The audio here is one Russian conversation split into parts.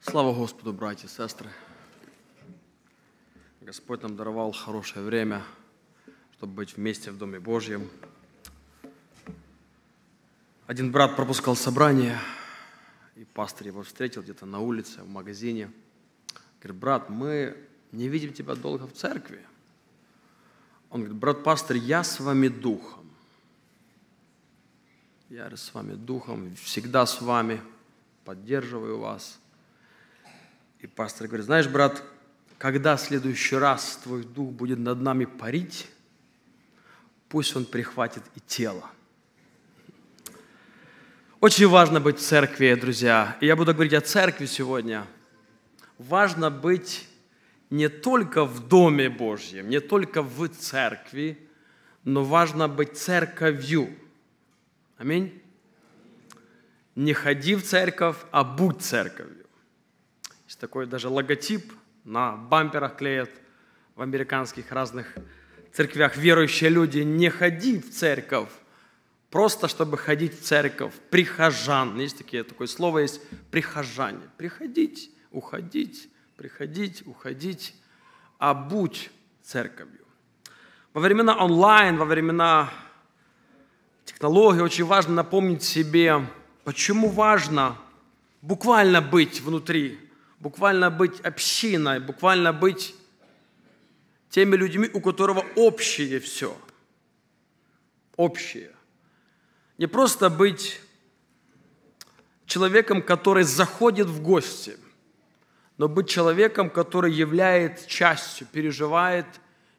Слава Господу, братья и сестры! Господь нам даровал хорошее время, чтобы быть вместе в Доме Божьем. Один брат пропускал собрание, и пастор его встретил где-то на улице, в магазине. Говорит, брат, мы не видим тебя долго в церкви. Он говорит, брат пастор, я с вами духом. Я с вами духом, всегда с вами, поддерживаю вас – и пастор говорит, знаешь, брат, когда в следующий раз твой дух будет над нами парить, пусть он прихватит и тело. Очень важно быть в церкви, друзья. И я буду говорить о церкви сегодня. Важно быть не только в Доме Божьем, не только в церкви, но важно быть церковью. Аминь. Не ходи в церковь, а будь церковью. Есть такой даже логотип на бамперах клеят в американских разных церквях. Верующие люди не ходи в церковь, просто чтобы ходить в церковь. Прихожан. Есть такие, такое слово есть прихожане. Приходить, уходить, приходить, уходить. А будь церковью. Во времена онлайн, во времена технологий очень важно напомнить себе, почему важно буквально быть внутри буквально быть общиной, буквально быть теми людьми, у которого общее все. Общее. Не просто быть человеком, который заходит в гости, но быть человеком, который является частью, переживает,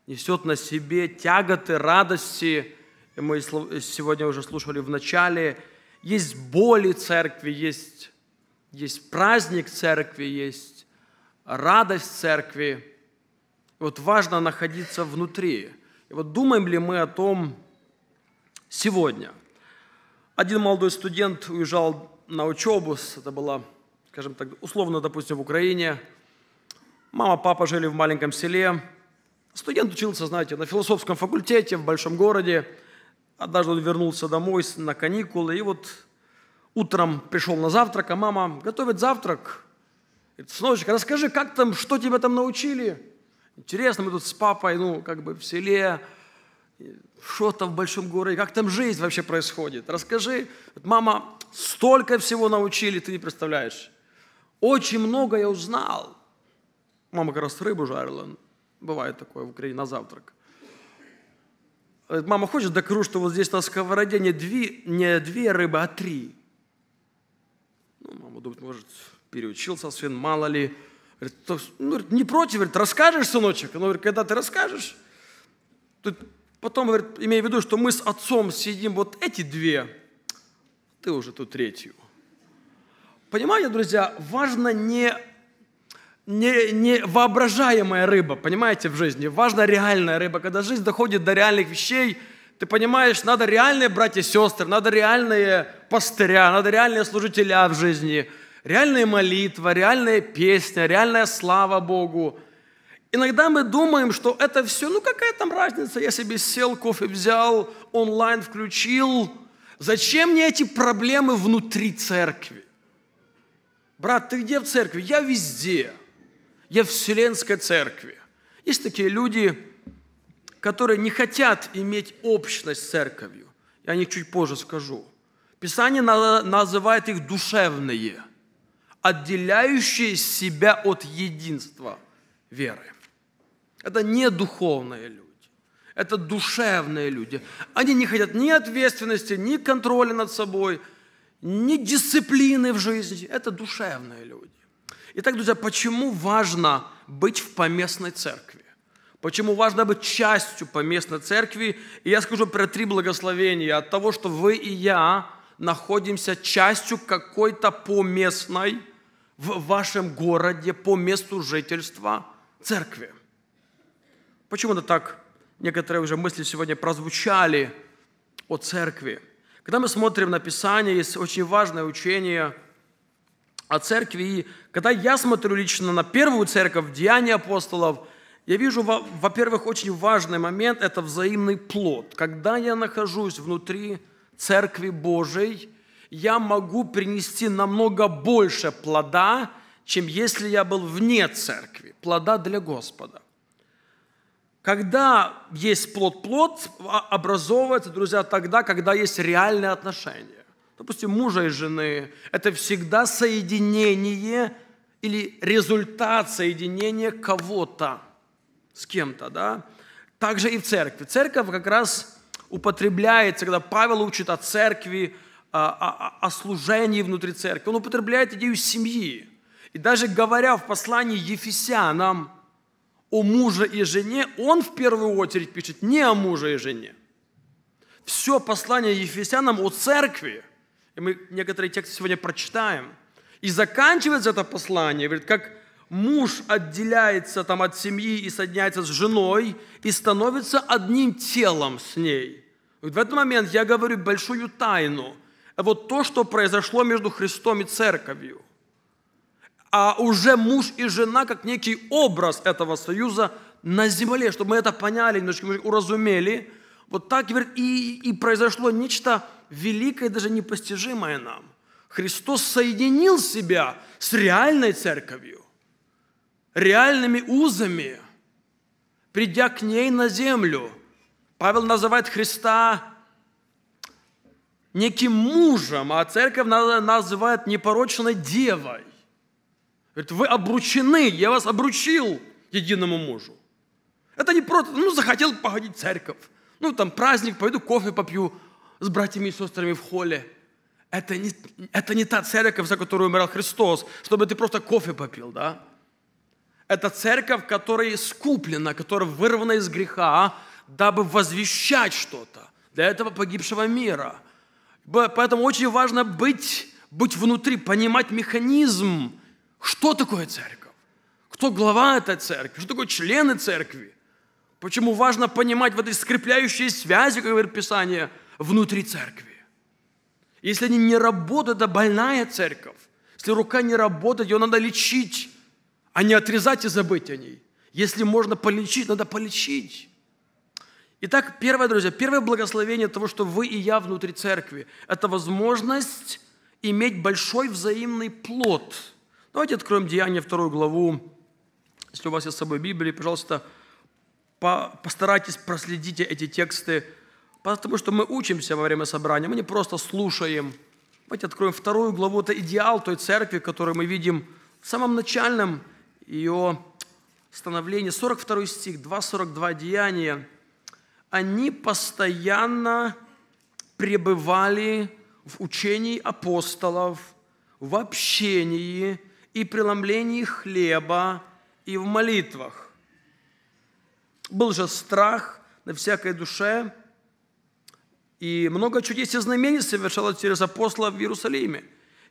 несет на себе тяготы, радости. И мы сегодня уже слушали в начале, есть боли церкви, есть есть праздник церкви, есть радость церкви. И вот важно находиться внутри. И вот думаем ли мы о том сегодня? Один молодой студент уезжал на учебу, это было, скажем так, условно, допустим, в Украине. Мама, папа жили в маленьком селе. Студент учился, знаете, на философском факультете в большом городе. Однажды он вернулся домой на каникулы, и вот утром пришел на завтрак, а мама готовит завтрак. Говорит, сыночек, а расскажи, как там, что тебя там научили? Интересно, мы тут с папой, ну, как бы в селе, что там в большом городе, как там жизнь вообще происходит? Расскажи. Мама, столько всего научили, ты не представляешь. Очень много я узнал. Мама как раз рыбу жарила. Бывает такое в Украине на завтрак. Говорит, мама, хочешь докажу, что вот здесь на сковороде не две, не две рыбы, а три? Подумать, может, переучился совсем, мало ли. Говорит, то, ну, говорит, не против, говорит, расскажешь, сыночек? Но, говорит, когда ты расскажешь, ты потом, говорит, имея в виду, что мы с отцом сидим вот эти две, ты уже ту третью. Понимаете, друзья, важно не, не, не воображаемая рыба, понимаете, в жизни. Важна реальная рыба. Когда жизнь доходит до реальных вещей, ты понимаешь, надо реальные братья и сестры, надо реальные пастыря, надо реальные служителя в жизни, реальная молитва, реальная песня, реальная слава Богу. Иногда мы думаем, что это все, ну какая там разница, я себе сел, кофе взял, онлайн включил. Зачем мне эти проблемы внутри церкви? Брат, ты где в церкви? Я везде. Я в Вселенской церкви. Есть такие люди, которые не хотят иметь общность с церковью. Я о них чуть позже скажу. Писание называет их душевные, отделяющие себя от единства веры. Это не духовные люди, это душевные люди. Они не хотят ни ответственности, ни контроля над собой, ни дисциплины в жизни. Это душевные люди. Итак, друзья, почему важно быть в поместной церкви? Почему важно быть частью поместной церкви? И я скажу про три благословения от того, что вы и я находимся частью какой-то поместной в вашем городе по месту жительства церкви. Почему-то так некоторые уже мысли сегодня прозвучали о церкви. Когда мы смотрим на Писание, есть очень важное учение о церкви. И когда я смотрю лично на первую церковь, Деяния апостолов, я вижу, во-первых, очень важный момент – это взаимный плод. Когда я нахожусь внутри Церкви Божией, я могу принести намного больше плода, чем если я был вне церкви. Плода для Господа. Когда есть плод-плод, а, образовывается, друзья, тогда, когда есть реальные отношения. Допустим, мужа и жены. Это всегда соединение или результат соединения кого-то с кем-то, да? Также и в церкви. Церковь как раз употребляется, когда Павел учит о церкви, о, а, о, а, а, о служении внутри церкви, он употребляет идею семьи. И даже говоря в послании Ефесянам о муже и жене, он в первую очередь пишет не о муже и жене. Все послание Ефесянам о церкви, и мы некоторые тексты сегодня прочитаем, и заканчивается это послание, говорит, как муж отделяется там от семьи и соединяется с женой и становится одним телом с ней. В этот момент я говорю большую тайну. Вот то, что произошло между Христом и Церковью. А уже муж и жена, как некий образ этого союза на земле, чтобы мы это поняли, немножко уразумели. Вот так и, и произошло нечто великое, даже непостижимое нам. Христос соединил себя с реальной церковью реальными узами, придя к ней на землю. Павел называет Христа неким мужем, а церковь называет непорочной девой. Говорит, вы обручены, я вас обручил единому мужу. Это не просто, ну, захотел походить в церковь. Ну, там праздник, пойду кофе попью с братьями и сестрами в холле. Это не, это не та церковь, за которую умирал Христос, чтобы ты просто кофе попил, да? Это церковь, которая искуплена, которая вырвана из греха, дабы возвещать что-то для этого погибшего мира. Поэтому очень важно быть, быть внутри, понимать механизм, что такое церковь, кто глава этой церкви, что такое члены церкви. Почему важно понимать вот эти скрепляющие связи, как говорит Писание, внутри церкви. Если они не работают, это больная церковь. Если рука не работает, ее надо лечить а не отрезать и забыть о ней. Если можно полечить, надо полечить. Итак, первое, друзья, первое благословение того, что вы и я внутри церкви, это возможность иметь большой взаимный плод. Давайте откроем Деяние вторую главу. Если у вас есть с собой Библия, пожалуйста, постарайтесь проследите эти тексты, потому что мы учимся во время собрания, мы не просто слушаем. Давайте откроем вторую главу, это идеал той церкви, которую мы видим в самом начальном ее становление. 42 стих, 2.42 Деяния. Они постоянно пребывали в учении апостолов, в общении и преломлении хлеба и в молитвах. Был же страх на всякой душе, и много чудес и знамений совершалось через апостолов в Иерусалиме.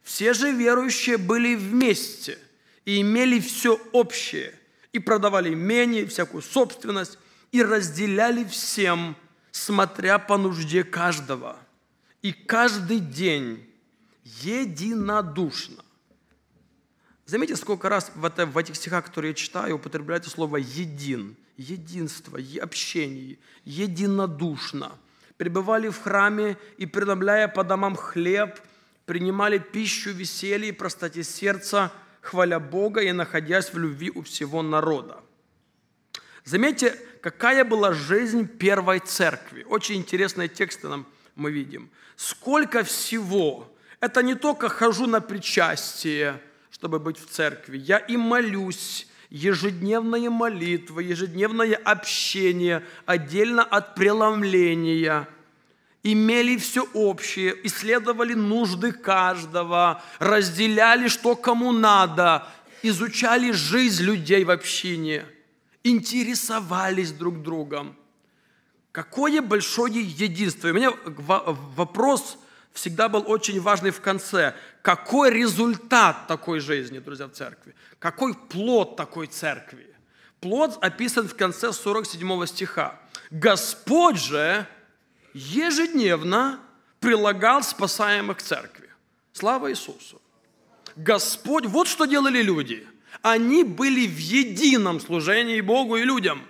Все же верующие были вместе – и имели все общее, и продавали имение, всякую собственность, и разделяли всем, смотря по нужде каждого. И каждый день единодушно. Заметьте, сколько раз в, это, в этих стихах, которые я читаю, употребляется слово «един», «единство», «общение», «единодушно». Пребывали в храме и, преломляя по домам хлеб, принимали пищу веселья и простоте сердца – хваля Бога и находясь в любви у всего народа. Заметьте, какая была жизнь первой церкви. Очень интересные тексты нам мы видим. Сколько всего. Это не только хожу на причастие, чтобы быть в церкви. Я и молюсь, ежедневная молитва, ежедневное общение, отдельно от преломления – имели все общее, исследовали нужды каждого, разделяли, что кому надо, изучали жизнь людей в общине, интересовались друг другом. Какое большое единство. у меня вопрос всегда был очень важный в конце. Какой результат такой жизни, друзья, в церкви? Какой плод такой церкви? Плод описан в конце 47 стиха. Господь же ежедневно прилагал спасаемых к церкви. Слава Иисусу! Господь, вот что делали люди. Они были в едином служении Богу и людям.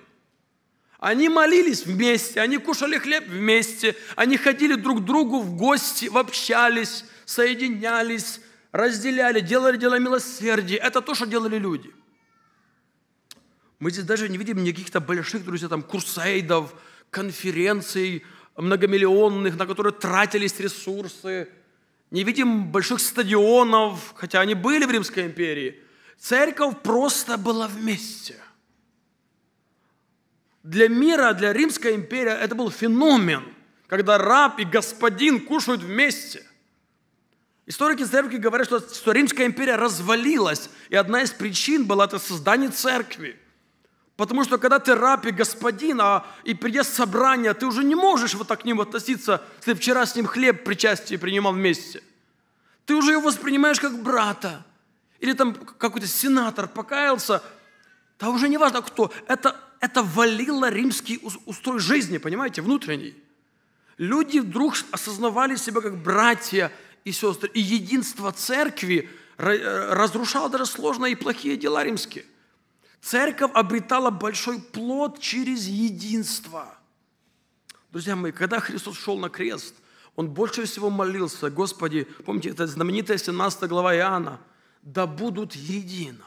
Они молились вместе, они кушали хлеб вместе, они ходили друг к другу в гости, общались, соединялись, разделяли, делали дела милосердия. Это то, что делали люди. Мы здесь даже не видим никаких-то больших, друзья, там, курсейдов, конференций, многомиллионных, на которые тратились ресурсы. Не видим больших стадионов, хотя они были в Римской империи. Церковь просто была вместе. Для мира, для Римской империи это был феномен, когда раб и господин кушают вместе. Историки церкви говорят, что, что Римская империя развалилась, и одна из причин была это создание церкви – Потому что когда ты раб и господин, а, и придет собрание, ты уже не можешь вот так к ним относиться, если вчера с ним хлеб причастие принимал вместе. Ты уже его воспринимаешь как брата. Или там какой-то сенатор покаялся. Да уже не важно кто. Это, это валило римский устрой жизни, понимаете, внутренний. Люди вдруг осознавали себя как братья и сестры. И единство церкви э, разрушало даже сложные и плохие дела римские – Церковь обретала большой плод через единство. Друзья мои, когда Христос шел на крест, Он больше всего молился, Господи, помните, это знаменитая 17 глава Иоанна, «Да будут едино,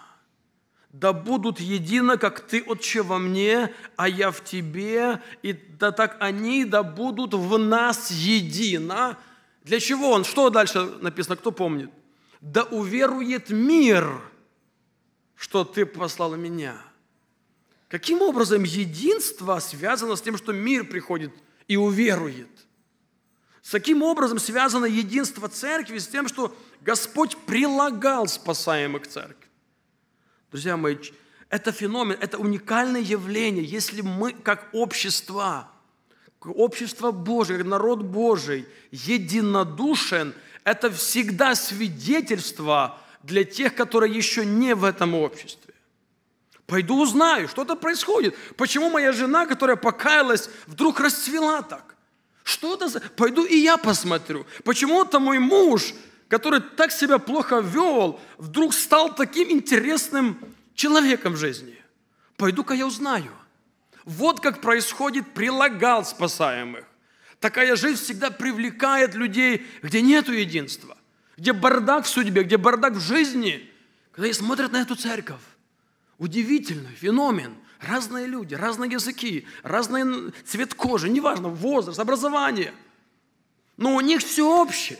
да будут едино, как Ты, Отче, во мне, а я в Тебе, и да так они да будут в нас едино». Для чего Он? Что дальше написано, кто помнит? «Да уверует мир» что Ты послал меня. Каким образом единство связано с тем, что мир приходит и уверует? С каким образом связано единство церкви с тем, что Господь прилагал спасаемых церкви? Друзья мои, это феномен, это уникальное явление, если мы как общество, общество Божие, как народ Божий единодушен, это всегда свидетельство для тех, которые еще не в этом обществе. Пойду узнаю, что это происходит. Почему моя жена, которая покаялась, вдруг расцвела так? Что это за... Пойду и я посмотрю. Почему-то мой муж, который так себя плохо вел, вдруг стал таким интересным человеком в жизни. Пойду-ка я узнаю. Вот как происходит прилагал спасаемых. Такая жизнь всегда привлекает людей, где нет единства где бардак в судьбе, где бардак в жизни, когда они смотрят на эту церковь. Удивительный феномен. Разные люди, разные языки, разный цвет кожи, неважно, возраст, образование. Но у них все общее.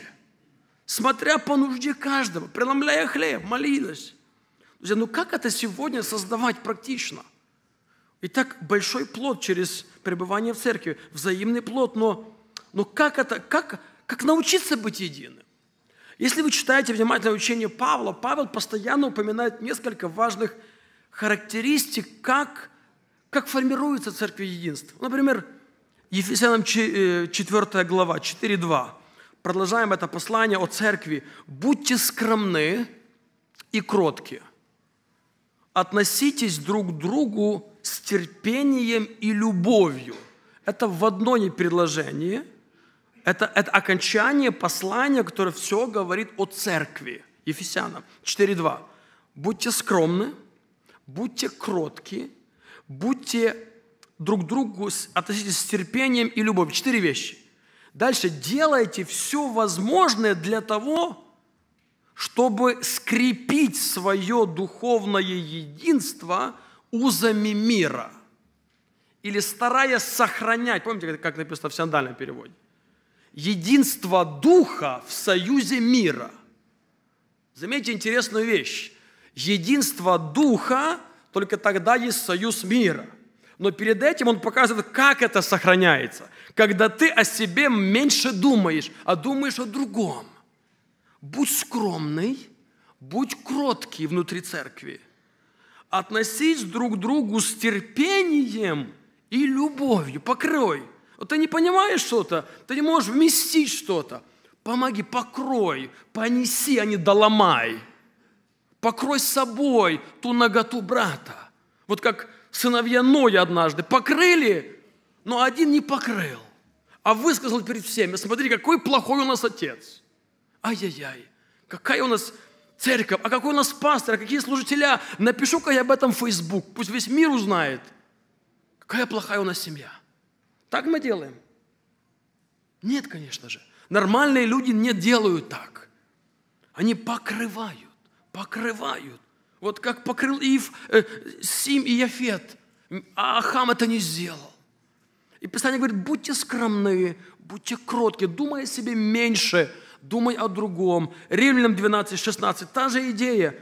Смотря по нужде каждого, преломляя хлеб, молилась. Друзья, ну как это сегодня создавать практично? Итак, большой плод через пребывание в церкви, взаимный плод, но, но как это, как, как научиться быть единым? Если вы читаете внимательно учение Павла, Павел постоянно упоминает несколько важных характеристик, как, как формируется церковь единства. Например, Ефесянам 4 э, глава, 4.2. Продолжаем это послание о церкви. «Будьте скромны и кротки. Относитесь друг к другу с терпением и любовью». Это в одно не предложение это, это окончание послания, которое все говорит о церкви. Ефесянам 4.2. Будьте скромны, будьте кротки, будьте друг другу относитесь с терпением и любовью. Четыре вещи. Дальше делайте все возможное для того, чтобы скрепить свое духовное единство узами мира. Или стараясь сохранять, помните, как написано в сандальном переводе? единство духа в союзе мира. Заметьте интересную вещь. Единство духа, только тогда есть союз мира. Но перед этим он показывает, как это сохраняется. Когда ты о себе меньше думаешь, а думаешь о другом. Будь скромный, будь кроткий внутри церкви. Относись друг к другу с терпением и любовью. Покрой вот ты не понимаешь что-то, ты не можешь вместить что-то. Помоги, покрой, понеси, а не доломай. Покрой собой ту ноготу брата. Вот как сыновья Ноя однажды покрыли, но один не покрыл, а высказал перед всеми, смотри, какой плохой у нас отец. Ай-яй-яй, какая у нас церковь, а какой у нас пастор, а какие служителя. Напишу-ка я об этом в Facebook, пусть весь мир узнает, какая плохая у нас семья. Так мы делаем? Нет, конечно же. Нормальные люди не делают так. Они покрывают, покрывают. Вот как покрыл Иев, э, Сим и Яфет. А Ахам это не сделал. И Писание говорит, будьте скромные, будьте кротки, думай о себе меньше, думай о другом. Римлянам 12, 16, та же идея.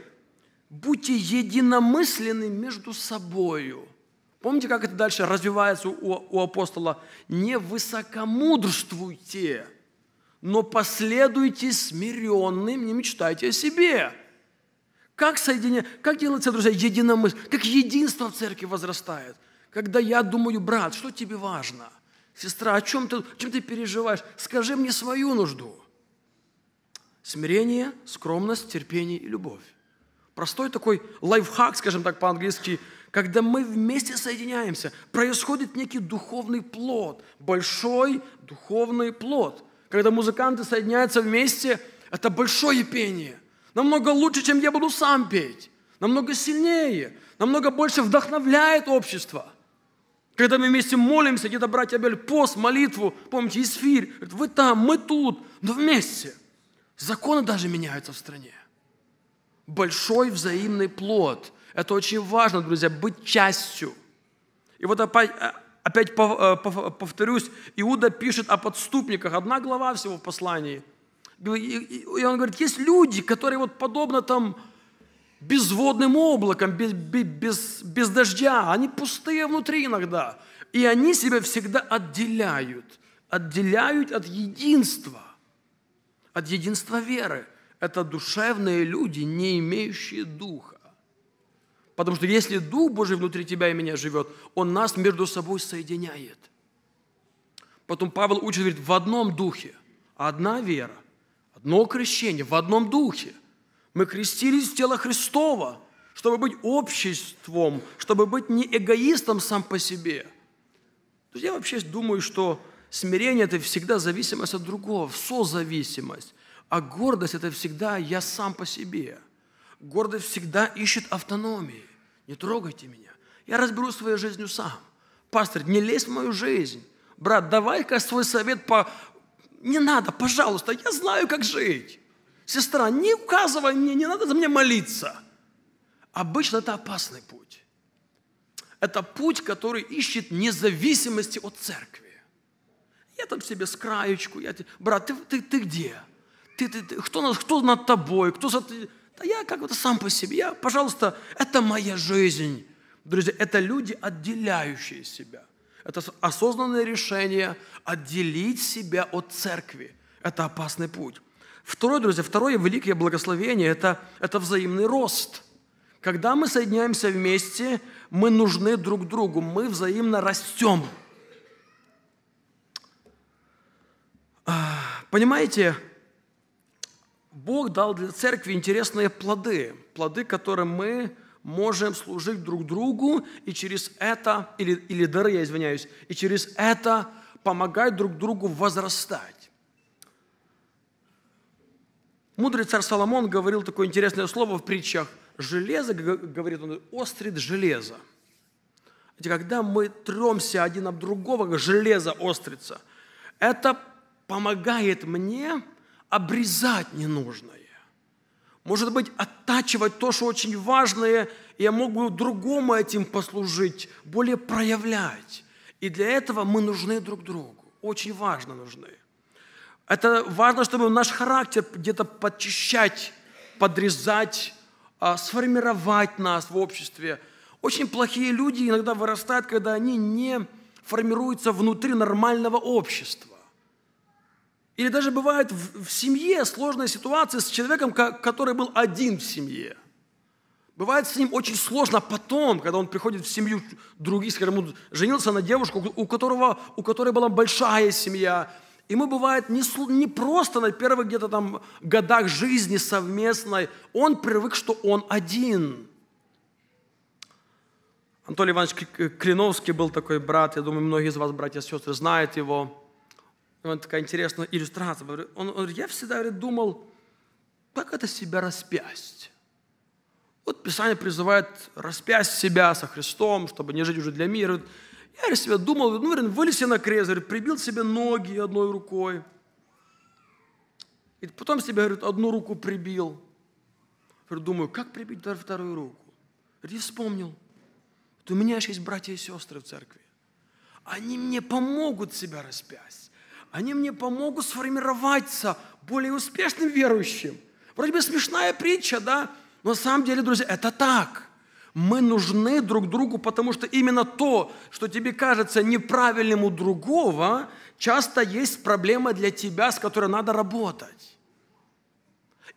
Будьте единомысленны между собою – Помните, как это дальше развивается у, у апостола? «Не высокомудрствуйте, но последуйте смиренным, не мечтайте о себе». Как, соединение, как делается, друзья, единомыслие? Как единство в церкви возрастает? Когда я думаю, брат, что тебе важно? Сестра, о чем ты, чем ты переживаешь? Скажи мне свою нужду. Смирение, скромность, терпение и любовь. Простой такой лайфхак, скажем так по-английски – когда мы вместе соединяемся, происходит некий духовный плод, большой духовный плод. Когда музыканты соединяются вместе, это большое пение. Намного лучше, чем я буду сам петь. Намного сильнее, намного больше вдохновляет общество. Когда мы вместе молимся, где-то братья Абель пост, молитву, помните, эсфирь, вы там, мы тут, но вместе. Законы даже меняются в стране. Большой взаимный плод – это очень важно, друзья, быть частью. И вот э, опять, э, повторюсь, Иуда пишет о подступниках. Одна глава всего в послании. И он говорит, есть люди, которые вот подобно там безводным облаком, без, без, без дождя, они пустые внутри иногда. И они себя всегда отделяют, отделяют от единства, от единства веры. Это душевные люди, не имеющие духа. Потому что если Дух Божий внутри тебя и меня живет, Он нас между собой соединяет. Потом Павел учит, говорит, в одном духе, одна вера, одно крещение, в одном духе. Мы крестились в тело Христова, чтобы быть обществом, чтобы быть не эгоистом сам по себе. То есть Я вообще думаю, что смирение – это всегда зависимость от другого, созависимость. А гордость – это всегда я сам по себе. Гордость всегда ищет автономии. Не трогайте меня. Я разберусь своей жизнью сам. Пастор, не лезь в мою жизнь. Брат, давай-ка свой совет по... Не надо, пожалуйста, я знаю, как жить. Сестра, не указывай мне, не надо за меня молиться. Обычно это опасный путь. Это путь, который ищет независимости от церкви. Я там себе с краечку, я... брат, ты, ты, ты где? Ты, ты, ты, кто, над, кто над тобой? Кто за... А я как-то сам по себе, я, пожалуйста, это моя жизнь. Друзья, это люди, отделяющие себя. Это осознанное решение отделить себя от церкви. Это опасный путь. Второе, друзья, второе великое благословение это, – это взаимный рост. Когда мы соединяемся вместе, мы нужны друг другу, мы взаимно растем. А, понимаете, Бог дал для церкви интересные плоды, плоды, которым мы можем служить друг другу, и через это, или, или дары, я извиняюсь, и через это помогать друг другу возрастать. Мудрый царь Соломон говорил такое интересное слово в притчах. Железо, говорит он, острит железо. Когда мы тремся один об другого, железо острится. Это помогает мне обрезать ненужное. Может быть, оттачивать то, что очень важное, и я могу другому этим послужить, более проявлять. И для этого мы нужны друг другу. Очень важно нужны. Это важно, чтобы наш характер где-то подчищать, подрезать, а, сформировать нас в обществе. Очень плохие люди иногда вырастают, когда они не формируются внутри нормального общества. Или даже бывает в, в семье сложная ситуация с человеком, который был один в семье. Бывает с ним очень сложно а потом, когда он приходит в семью других, скажем, он женился на девушку, у, которого, у которой была большая семья. Ему бывает не, не просто на первых где-то там годах жизни совместной, он привык, что он один. Анатолий Иванович Клиновский был такой брат, я думаю, многие из вас, братья и сестры, знают его. Вот такая интересная иллюстрация. Он, он, я всегда говорит, думал, как это себя распясть? Вот Писание призывает распясть себя со Христом, чтобы не жить уже для мира. Я говорит, себя думал, ну, говорит, вылез я на крест, говорит, прибил себе ноги одной рукой. И потом себе, говорит, одну руку прибил. Говорит, думаю, как прибить вторую руку? Говорит, я вспомнил. Говорит, у меня же есть братья и сестры в церкви. Они мне помогут себя распясть они мне помогут сформироваться более успешным верующим. Вроде бы смешная притча, да? Но на самом деле, друзья, это так. Мы нужны друг другу, потому что именно то, что тебе кажется неправильным у другого, часто есть проблема для тебя, с которой надо работать.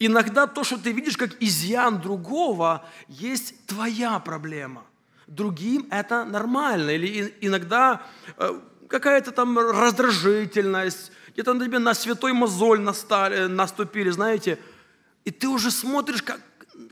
Иногда то, что ты видишь как изъян другого, есть твоя проблема. Другим это нормально. Или иногда э, какая-то там раздражительность, где-то на тебе на святой мозоль настали, наступили, знаете, и ты уже смотришь, как,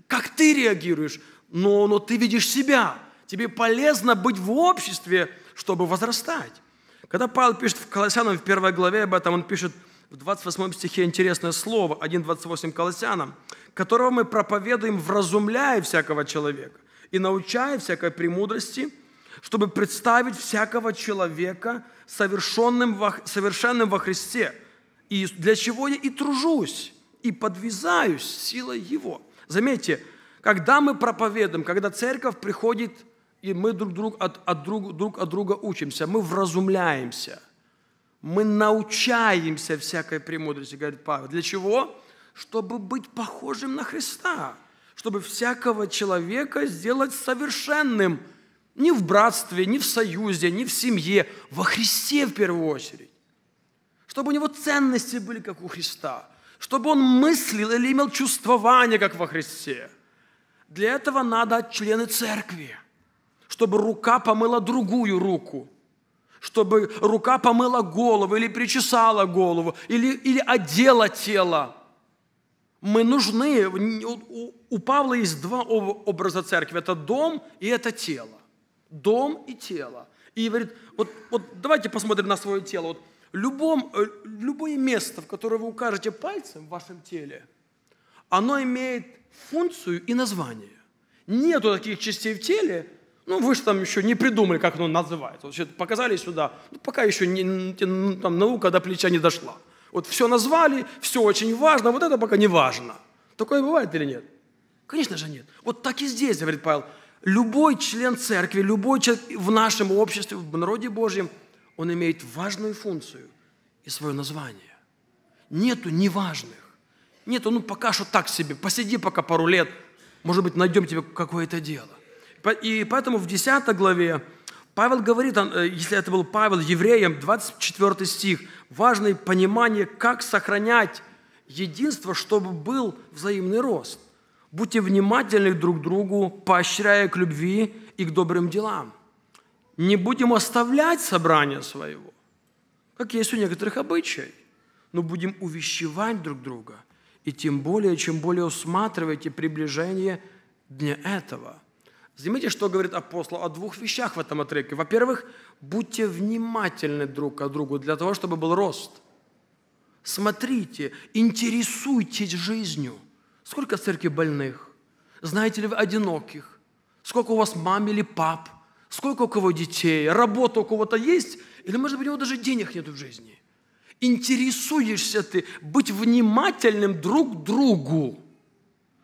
как ты реагируешь, но, но ты видишь себя. Тебе полезно быть в обществе, чтобы возрастать. Когда Павел пишет в Колоссянам, в первой главе об этом, он пишет в 28 стихе интересное слово, 1.28 Колоссянам, которого мы проповедуем, вразумляя всякого человека и научая всякой премудрости – чтобы представить всякого человека совершенным во, совершенным во Христе, и для чего я и тружусь, и подвязаюсь силой Его». Заметьте, когда мы проповедуем, когда церковь приходит, и мы друг, друг, от, от друг, друг от друга учимся, мы вразумляемся, мы научаемся всякой премудрости, говорит Павел. Для чего? Чтобы быть похожим на Христа, чтобы всякого человека сделать совершенным – ни в братстве, ни в союзе, ни в семье. Во Христе в первую очередь. Чтобы у него ценности были, как у Христа. Чтобы он мыслил или имел чувствование, как во Христе. Для этого надо члены церкви. Чтобы рука помыла другую руку. Чтобы рука помыла голову или причесала голову, или, или одела тело. Мы нужны. У Павла есть два образа церкви. Это дом и это тело дом и тело. И говорит, вот, вот давайте посмотрим на свое тело. Вот любом, э, любое место, в которое вы укажете пальцем в вашем теле, оно имеет функцию и название. Нету таких частей в теле, ну, вы же там еще не придумали, как оно называется. Вот показали сюда, ну, пока еще не, ну, там, наука до плеча не дошла. Вот все назвали, все очень важно, вот это пока не важно. Такое бывает или нет? Конечно же нет. Вот так и здесь, говорит Павел. Любой член церкви, любой человек в нашем обществе, в народе Божьем, он имеет важную функцию и свое название. Нету неважных. Нету, ну пока что так себе, посиди пока пару лет, может быть, найдем тебе какое-то дело. И поэтому в 10 главе Павел говорит, э, если это был Павел евреям, 24 стих, важное понимание, как сохранять единство, чтобы был взаимный рост – Будьте внимательны друг к другу, поощряя к любви и к добрым делам. Не будем оставлять собрание своего, как есть у некоторых обычай, но будем увещевать друг друга. И тем более, чем более усматривайте приближение дня этого. Заметьте, что говорит апостол о двух вещах в этом отрывке. Во-первых, будьте внимательны друг к другу для того, чтобы был рост. Смотрите, интересуйтесь жизнью – Сколько в церкви больных? Знаете ли вы одиноких? Сколько у вас мам или пап? Сколько у кого детей? Работа у кого-то есть? Или, может быть, у него даже денег нет в жизни? Интересуешься ты быть внимательным друг другу.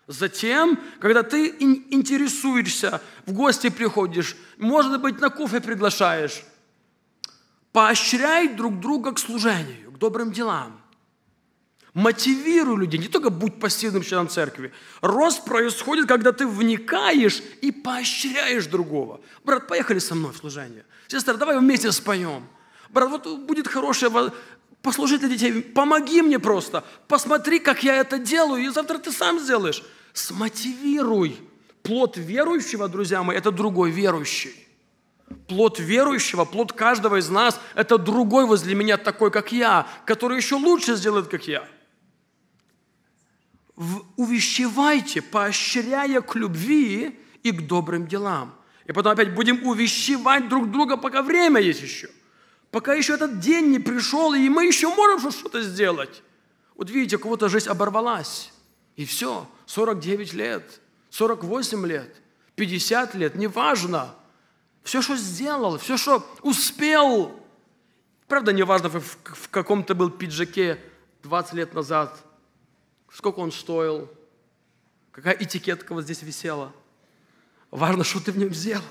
Затем, когда ты интересуешься, в гости приходишь, может быть, на кофе приглашаешь, поощряй друг друга к служению, к добрым делам – Мотивируй людей, не только будь пассивным членом церкви. Рост происходит, когда ты вникаешь и поощряешь другого. Брат, поехали со мной в служение. Сестра, давай вместе споем. Брат, вот будет хорошее послужить для детей. Помоги мне просто. Посмотри, как я это делаю, и завтра ты сам сделаешь. Смотивируй. Плод верующего, друзья мои, это другой верующий. Плод верующего, плод каждого из нас – это другой возле меня такой, как я, который еще лучше сделает, как я увещевайте, поощряя к любви и к добрым делам. И потом опять будем увещевать друг друга, пока время есть еще. Пока еще этот день не пришел, и мы еще можем что-то сделать. Вот видите, у кого-то жизнь оборвалась. И все, 49 лет, 48 лет, 50 лет, неважно. Все, что сделал, все, что успел. Правда, неважно, в, каком-то был пиджаке 20 лет назад – сколько он стоил, какая этикетка вот здесь висела. Важно, что ты в нем сделал.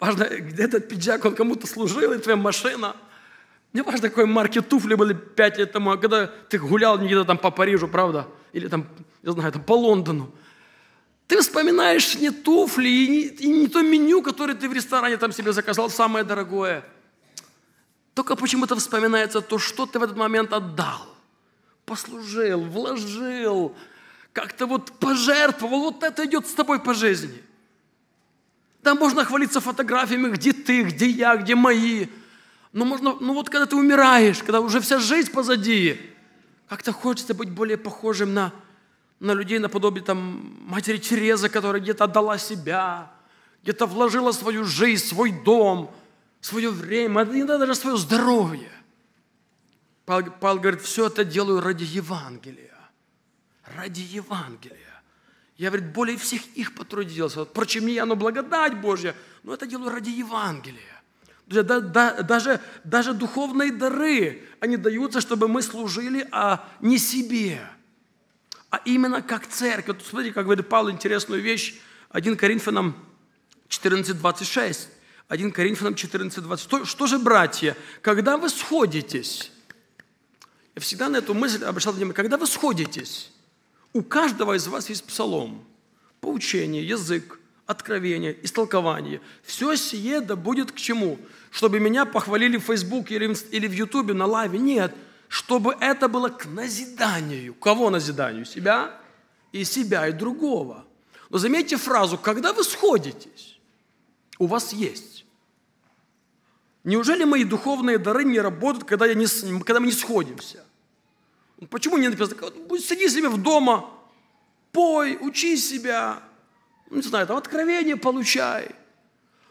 Важно, где этот пиджак, он кому-то служил, и твоя машина. Не важно, какой марки туфли были пять лет тому, а когда ты гулял где-то там по Парижу, правда? Или там, я знаю, там по Лондону. Ты вспоминаешь не туфли и не, и не то меню, которое ты в ресторане там себе заказал, самое дорогое. Только почему-то вспоминается то, что ты в этот момент отдал – послужил, вложил, как-то вот пожертвовал, вот это идет с тобой по жизни. Да можно хвалиться фотографиями, где ты, где я, где мои. Но можно, ну вот когда ты умираешь, когда уже вся жизнь позади, как-то хочется быть более похожим на, на людей наподобие там матери Терезы, которая где-то отдала себя, где-то вложила свою жизнь, свой дом, свое время, иногда даже свое здоровье. Павел, Павел говорит, все это делаю ради Евангелия. Ради Евангелия. Я, говорит, более всех их потрудился. Впрочем, не я, но благодать Божья. Но это делаю ради Евангелия. Да, да, даже, даже духовные дары, они даются, чтобы мы служили а не себе, а именно как церковь. Вот смотрите, как говорит Павел, интересную вещь. 1 Коринфянам 14:26. 1 Коринфянам 14:26. Что, что же, братья, когда вы сходитесь, я всегда на эту мысль обращал внимание. Когда вы сходитесь, у каждого из вас есть псалом, поучение, язык, откровение, истолкование. Все сие да будет к чему? Чтобы меня похвалили в Фейсбуке или, или в Ютубе на лайве? Нет. Чтобы это было к назиданию. Кого назиданию? Себя и себя, и другого. Но заметьте фразу, когда вы сходитесь, у вас есть. Неужели мои духовные дары не работают, когда, я не, когда мы не сходимся? Почему не написано? Сиди себе в дома, пой, учи себя, ну, не знаю, там откровение получай.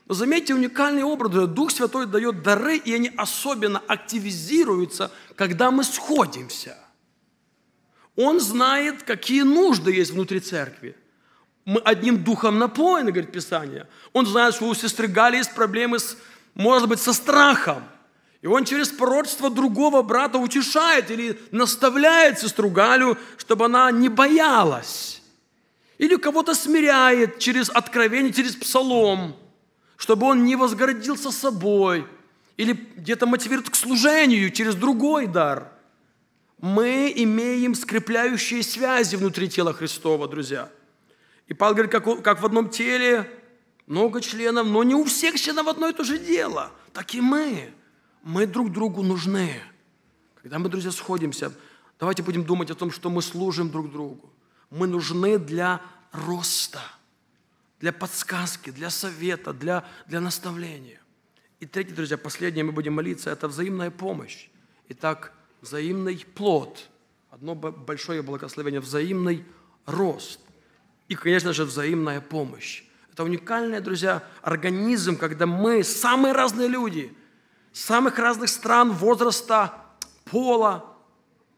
Но заметьте, уникальный образ, Дух Святой дает дары, и они особенно активизируются, когда мы сходимся. Он знает, какие нужды есть внутри церкви. Мы одним духом напоены, говорит Писание. Он знает, что у сестры Гали есть проблемы, с, может быть, со страхом – и он через пророчество другого брата утешает или наставляет сестру Галю, чтобы она не боялась. Или кого-то смиряет через откровение, через псалом, чтобы он не возгордился собой. Или где-то мотивирует к служению через другой дар. Мы имеем скрепляющие связи внутри тела Христова, друзья. И Павел говорит, как, как в одном теле много членов, но не у всех членов одно и то же дело. Так и мы – мы друг другу нужны. Когда мы, друзья, сходимся, давайте будем думать о том, что мы служим друг другу. Мы нужны для роста, для подсказки, для совета, для, для наставления. И третье, друзья, последнее мы будем молиться, это взаимная помощь. Итак, взаимный плод. Одно большое благословение, взаимный рост. И, конечно же, взаимная помощь. Это уникальный, друзья, организм, когда мы, самые разные люди – самых разных стран, возраста, пола,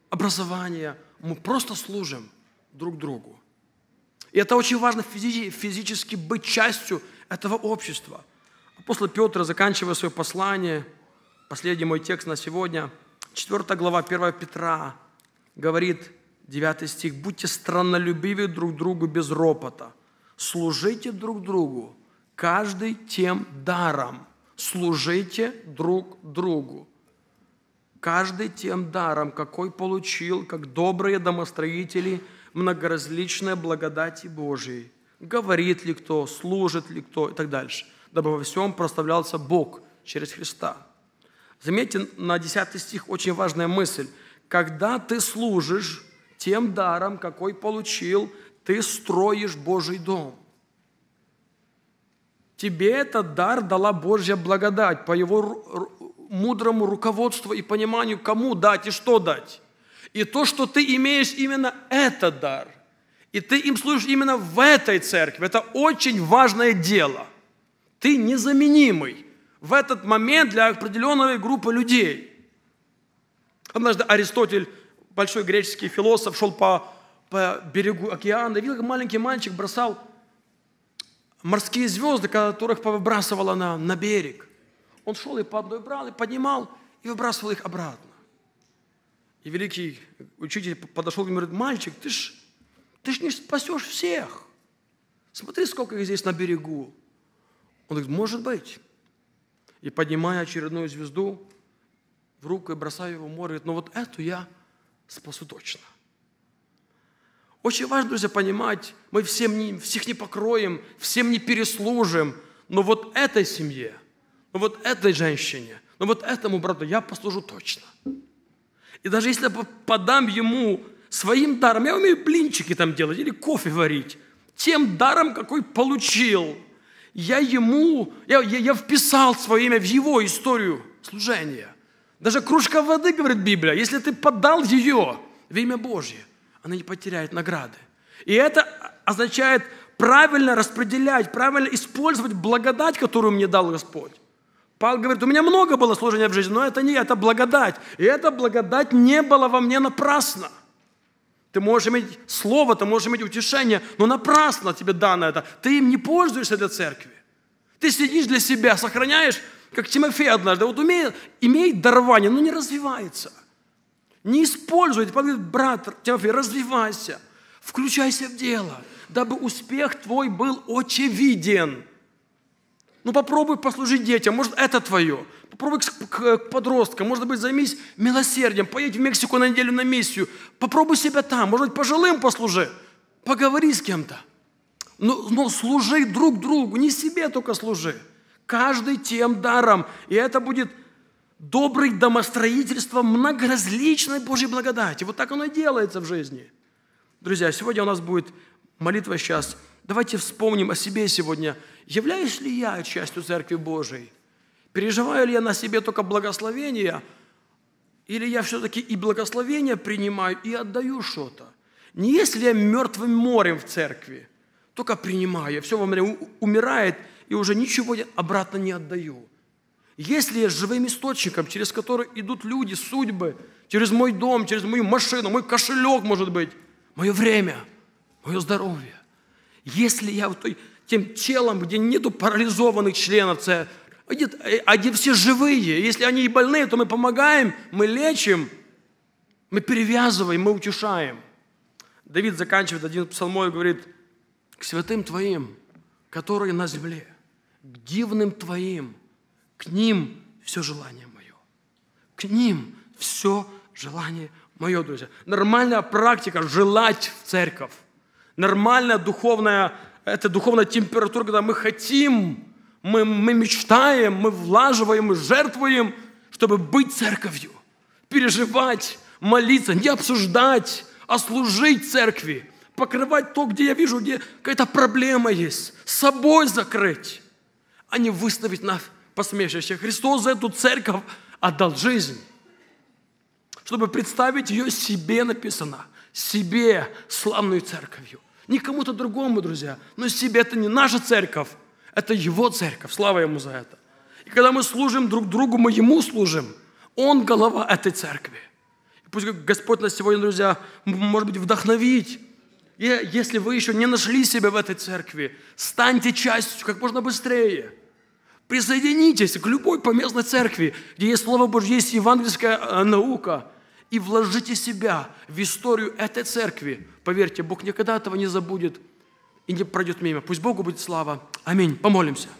образования. Мы просто служим друг другу. И это очень важно физически быть частью этого общества. После Петра, заканчивая свое послание, последний мой текст на сегодня, 4 глава 1 Петра, говорит 9 стих, «Будьте страннолюбивы друг другу без ропота, служите друг другу, каждый тем даром, служите друг другу. Каждый тем даром, какой получил, как добрые домостроители многоразличной благодати Божией. Говорит ли кто, служит ли кто и так дальше. Дабы во всем проставлялся Бог через Христа. Заметьте, на 10 стих очень важная мысль. Когда ты служишь тем даром, какой получил, ты строишь Божий дом. Тебе этот дар дала Божья благодать по Его мудрому руководству и пониманию, кому дать и что дать. И то, что ты имеешь именно этот дар, и ты им служишь именно в этой церкви, это очень важное дело. Ты незаменимый в этот момент для определенной группы людей. Однажды Аристотель, большой греческий философ, шел по, по берегу океана, видел, как маленький мальчик бросал морские звезды, которых выбрасывала на, на берег. Он шел и по одной брал, и поднимал, и выбрасывал их обратно. И великий учитель подошел к нему и говорит, мальчик, ты ж, ты ж не спасешь всех. Смотри, сколько их здесь на берегу. Он говорит, может быть. И поднимая очередную звезду в руку и бросая его в море, говорит, ну вот эту я спасу точно. Очень важно, друзья, понимать, мы всем не, всех не покроем, всем не переслужим, но вот этой семье, но вот этой женщине, но вот этому брату я послужу точно. И даже если я подам ему своим даром, я умею блинчики там делать или кофе варить, тем даром, какой получил, я ему, я, я, я вписал свое имя в его историю служения. Даже кружка воды, говорит Библия, если ты подал ее в имя Божье, она не потеряет награды. И это означает правильно распределять, правильно использовать благодать, которую мне дал Господь. Павел говорит, у меня много было служения в жизни, но это не, это благодать. И эта благодать не была во мне напрасно. Ты можешь иметь слово, ты можешь иметь утешение, но напрасно тебе дано это. Ты им не пользуешься для церкви. Ты сидишь для себя, сохраняешь, как Тимофей однажды. Вот умеет, имеет дарование, но не развивается – не используй. Павел говорит, брат Тимофей, развивайся, включайся в дело, дабы успех твой был очевиден. Ну попробуй послужить детям, может, это твое. Попробуй к, к подросткам, может быть, займись милосердием, поедь в Мексику на неделю на миссию, попробуй себя там, может быть, пожилым послужи, поговори с кем-то. Но, но служи друг другу, не себе только служи. Каждый тем даром, и это будет добрый домостроительство многоразличной Божьей благодати. Вот так оно и делается в жизни. Друзья, сегодня у нас будет молитва сейчас. Давайте вспомним о себе сегодня. Являюсь ли я частью Церкви Божией? Переживаю ли я на себе только благословение? Или я все-таки и благословение принимаю, и отдаю что-то? Не если я мертвым морем в церкви, только принимаю, все во мне умирает, и уже ничего обратно не отдаю – если я живым источником, через который идут люди, судьбы, через мой дом, через мою машину, мой кошелек, может быть, мое время, мое здоровье. Если я вот тем телом, где нету парализованных членов, где, а где все живые, если они и больные, то мы помогаем, мы лечим, мы перевязываем, мы утешаем. Давид заканчивает один псалмой и говорит, к святым Твоим, которые на земле, к дивным Твоим, к ним все желание мое. К ним все желание мое, друзья. Нормальная практика – желать в церковь. Нормальная духовная, это духовная температура, когда мы хотим, мы, мы мечтаем, мы влаживаем, мы жертвуем, чтобы быть церковью, переживать, молиться, не обсуждать, а служить церкви, покрывать то, где я вижу, где какая-то проблема есть, собой закрыть, а не выставить на посмешище. Христос за эту церковь отдал жизнь, чтобы представить ее себе написано, себе славную церковью. Не кому-то другому, друзья, но себе. Это не наша церковь, это Его церковь. Слава Ему за это. И когда мы служим друг другу, мы Ему служим. Он голова этой церкви. И пусть Господь нас сегодня, друзья, может быть, вдохновить и если вы еще не нашли себя в этой церкви, станьте частью как можно быстрее. Присоединитесь к любой поместной церкви, где есть Слово Божье, есть евангельская э, наука, и вложите себя в историю этой церкви. Поверьте, Бог никогда этого не забудет и не пройдет мимо. Пусть Богу будет слава. Аминь. Помолимся.